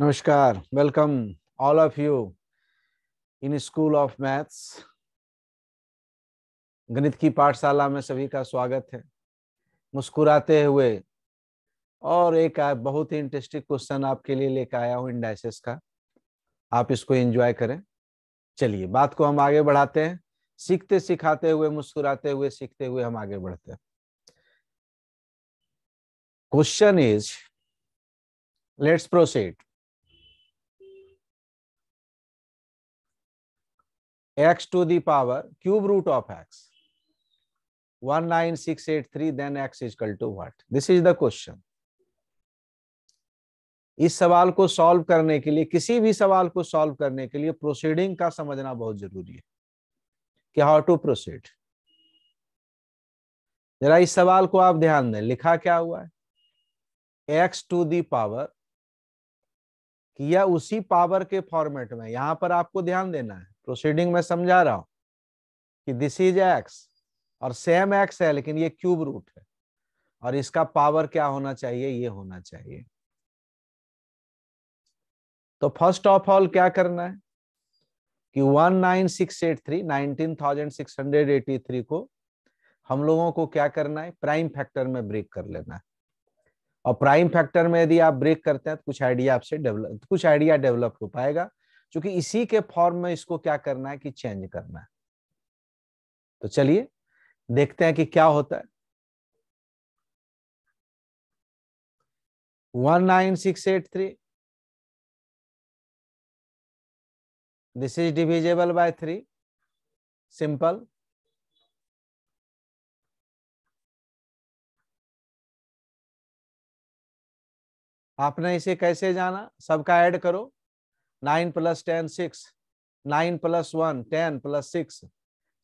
नमस्कार welcome all of you in school of maths गणित की पाठशाला में सभी का स्वागत है मुस्कुराते हुए और एक बहुत ही इंटरेस्टिंग क्वेश्चन आपके लिए लेकर आया हूँ इंडाइसिस का आप इसको एंजॉय करें चलिए बात को हम आगे बढ़ाते हैं सीखते सिखाते हुए मुस्कुराते हुए सीखते हुए हम आगे बढ़ते हैं question is let's proceed x to the power cube root of x 19683 then x is equal to what this is the question इस सवाल को सॉल्व करने के लिए किसी भी सवाल को सॉल्व करने के लिए प्रोसीडिंग का समझना बहुत जरूरी है कि हाउ टू प्रोसीड जरा इस सवाल को आप ध्यान दें लिखा क्या हुआ है एक्स टू दी पावर किया उसी पावर के फॉर्मेट में यहां पर आपको ध्यान देना है प्रोसीडिंग में समझा रहा हूं कि दिस इज एक्स और सेम एक्स है लेकिन ये क्यूब रूट है और इसका पावर क्या होना चाहिए ये होना चाहिए तो फर्स्ट ऑफ ऑल क्या करना है कि 19683 19683 को हम लोगों को क्या करना है प्राइम फैक्टर में ब्रेक कर लेना है और प्राइम फैक्टर में यदि आप ब्रेक करते हैं तो कुछ आइडिया आपसे डेवलप कुछ आइडिया डेवलप हो पाएगा क्योंकि इसी के फॉर्म में इसको क्या करना है कि चेंज करना है तो चलिए देखते हैं कि क्या होता है one nine six eight three this is divisible by three simple आपने इसे कैसे जाना सबका ऐड करो nine plus ten six nine plus one ten plus six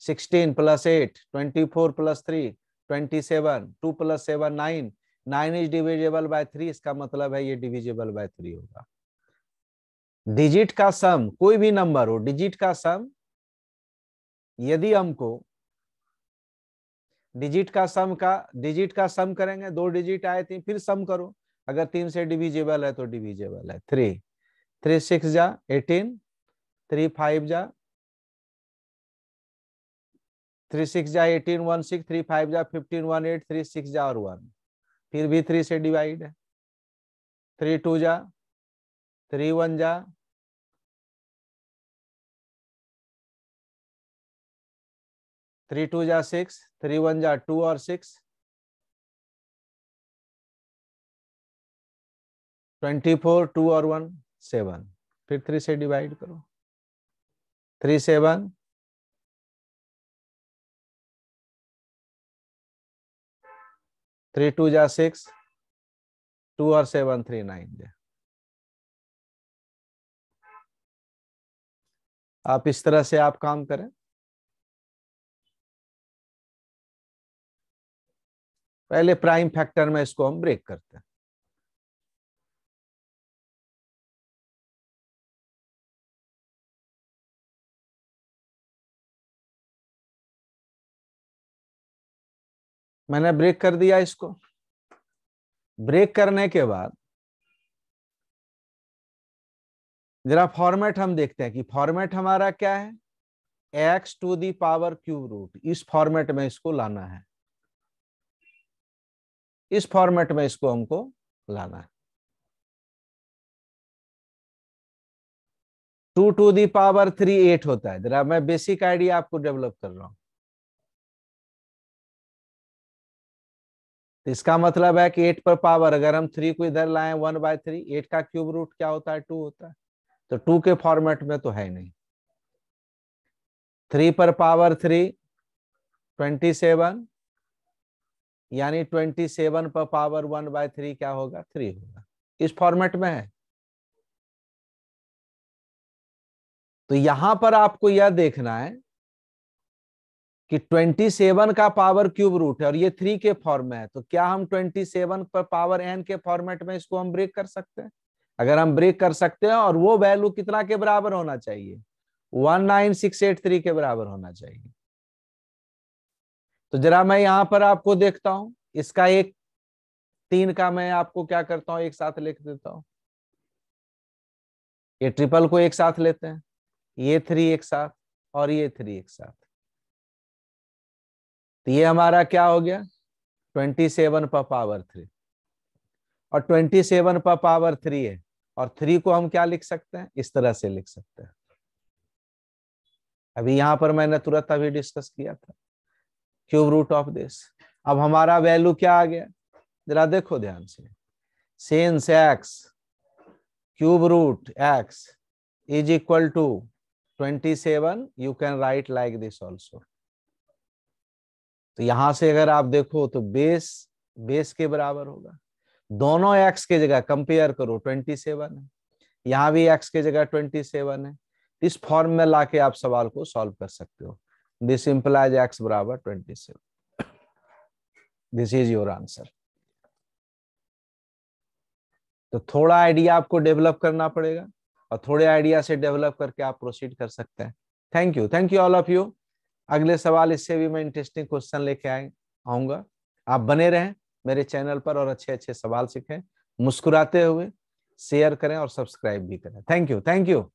sixteen plus eight twenty four plus three twenty seven two plus seven nine nine is divisible by three इसका मतलब है ये डिविजिबल बाय थ्री होगा digit का sum कोई भी number हो digit का सम यदि हमको डिजिट का सम का डिजिट का सम करेंगे दो डिजिट आए थे फिर सम करो अगर तीन से डिविजिबल है तो डिविजिबल है थ्री थ्री सिक्स जा एटीन थ्री फाइव जा थ्री सिक्स जा eighteen one six three five जा fifteen one eight three six जा और वन फिर भी थ्री से डिवाइड है थ्री टू जा थ्री वन जा थ्री टू जा सिक्स थ्री वन जा टू और सिक्स ट्वेंटी फोर टू और वन सेवन फिर थ्री से डिवाइड करो थ्री सेवन थ्री टू जा सिक्स टू और सेवन थ्री नाइन जा आप इस तरह से आप काम करें पहले प्राइम फैक्टर में इसको हम ब्रेक करते हैं मैंने ब्रेक कर दिया इसको ब्रेक करने के बाद जरा फॉर्मेट हम देखते हैं कि फॉर्मेट हमारा क्या है x to the power cube root इस फॉर्मेट में इसको लाना है इस फॉर्मेट में इसको हमको लाना है two to the power three eight होता है जरा मैं बेसिक आइडिया आपको डेवलप कर रहा हूं तो इसका मतलब है कि एट पर पावर अगर हम थ्री को इधर लाए वन बाय थ्री एट का क्यूब रूट क्या होता है टू होता है तो टू के फॉर्मेट में तो है नहीं थ्री पर पावर थ्री ट्वेंटी सेवन यानी ट्वेंटी सेवन पर पावर वन बाय थ्री क्या होगा थ्री होगा इस फॉर्मेट में है तो यहां पर आपको यह देखना है कि 27 का पावर क्यूब रूट है और ये थ्री के फॉर्म में है तो क्या हम 27 पर पावर एन के फॉर्मेट में इसको हम ब्रेक कर सकते हैं अगर हम ब्रेक कर सकते हैं और वो वैल्यू कितना के बराबर होना चाहिए 19683 के बराबर होना चाहिए तो जरा मैं यहां पर आपको देखता हूं इसका एक तीन का मैं आपको क्या करता हूं एक साथ लिख देता हूं ये ट्रिपल को एक साथ लेते हैं ये थ्री एक साथ और ये थ्री एक साथ तो ये हमारा क्या हो गया ट्वेंटी सेवन पर पावर थ्री और ट्वेंटी सेवन पर पावर थ्री है और थ्री को हम क्या लिख सकते हैं इस तरह से लिख सकते हैं अभी यहां पर मैंने तुरंत अभी डिस्कस किया था क्यूब रूट ऑफ दिस अब हमारा वैल्यू क्या आ गया जरा देखो ध्यान से since x cube root x is equal to twenty seven you can write like this also तो यहां से अगर आप देखो तो बेस बेस के बराबर होगा दोनों एक्स के जगह कंपेयर करो ट्वेंटी सेवन है यहां भी एक्स के जगह ट्वेंटी सेवन है इस फॉर्म में लाके आप सवाल को सॉल्व कर सकते हो दिस इंप्लाइज एक्स बराबर twenty seven this is your answer तो थोड़ा आइडिया आपको डेवलप करना पड़ेगा और थोड़े आइडिया से डेवलप करके आप प्रोसीड कर सकते हैं thank you thank you all of you अगले सवाल इससे भी मैं इंटरेस्टिंग क्वेश्चन लेके आए आऊंगा आप बने रहें मेरे चैनल पर और अच्छे अच्छे सवाल सीखें मुस्कुराते हुए शेयर करें और सब्सक्राइब भी करें थैंक यू थैंक यू